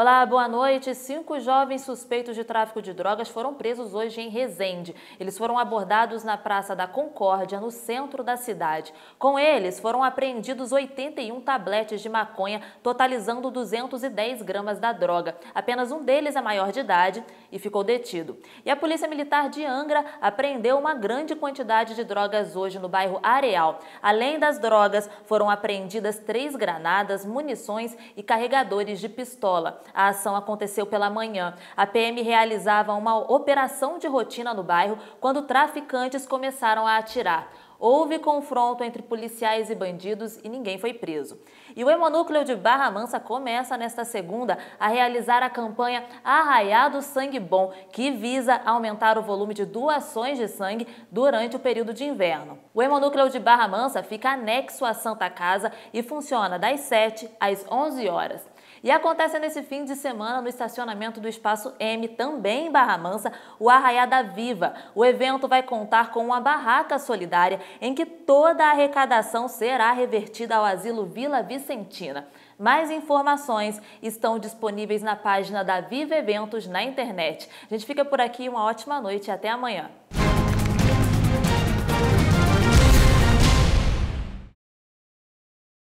Olá, boa noite. Cinco jovens suspeitos de tráfico de drogas foram presos hoje em Resende. Eles foram abordados na Praça da Concórdia, no centro da cidade. Com eles foram apreendidos 81 tabletes de maconha, totalizando 210 gramas da droga. Apenas um deles é maior de idade e ficou detido. E a Polícia Militar de Angra apreendeu uma grande quantidade de drogas hoje no bairro Areal. Além das drogas, foram apreendidas três granadas, munições e carregadores de pistola. A ação aconteceu pela manhã. A PM realizava uma operação de rotina no bairro quando traficantes começaram a atirar. Houve confronto entre policiais e bandidos e ninguém foi preso. E o Hemonúcleo de Barra Mansa começa nesta segunda a realizar a campanha Arraiado Sangue Bom, que visa aumentar o volume de doações de sangue durante o período de inverno. O Hemonúcleo de Barra Mansa fica anexo à Santa Casa e funciona das 7 às 11 horas. E acontece nesse fim de semana no estacionamento do Espaço M, também em Barra Mansa, o Arraiada Viva. O evento vai contar com uma barraca solidária em que toda a arrecadação será revertida ao asilo Vila Vicentina. Mais informações estão disponíveis na página da Viva Eventos na internet. A gente fica por aqui, uma ótima noite e até amanhã.